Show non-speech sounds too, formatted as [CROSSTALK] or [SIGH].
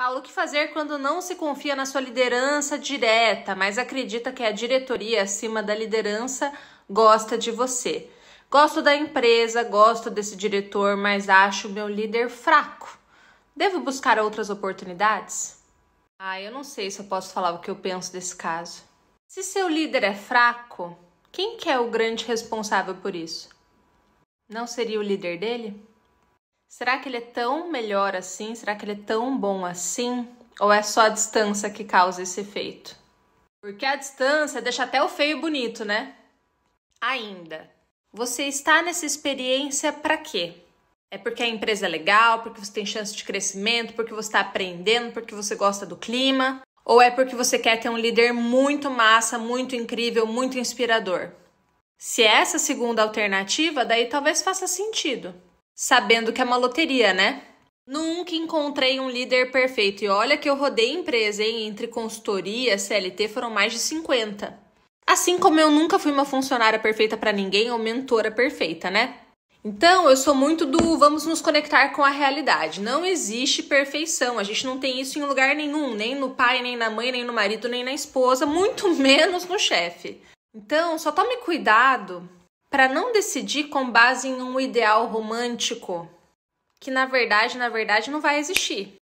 Paulo, o que fazer quando não se confia na sua liderança direta, mas acredita que a diretoria acima da liderança gosta de você? Gosto da empresa, gosto desse diretor, mas acho meu líder fraco. Devo buscar outras oportunidades? Ah, eu não sei se eu posso falar o que eu penso desse caso. Se seu líder é fraco, quem que é o grande responsável por isso? Não seria o líder dele? Será que ele é tão melhor assim? Será que ele é tão bom assim? Ou é só a distância que causa esse efeito? Porque a distância deixa até o feio bonito, né? Ainda. Você está nessa experiência para quê? É porque a empresa é legal, porque você tem chance de crescimento, porque você está aprendendo, porque você gosta do clima? Ou é porque você quer ter um líder muito massa, muito incrível, muito inspirador? Se é essa segunda alternativa, daí talvez faça sentido sabendo que é uma loteria, né? Nunca encontrei um líder perfeito. E olha que eu rodei empresa, hein? Entre consultoria, CLT, foram mais de 50. Assim como eu nunca fui uma funcionária perfeita para ninguém ou mentora perfeita, né? Então, eu sou muito do vamos nos conectar com a realidade. Não existe perfeição. A gente não tem isso em lugar nenhum, nem no pai, nem na mãe, nem no marido, nem na esposa, muito [LAUGHS] menos no chefe. Então, só tome cuidado para não decidir com base em um ideal romântico que na verdade, na verdade não vai existir.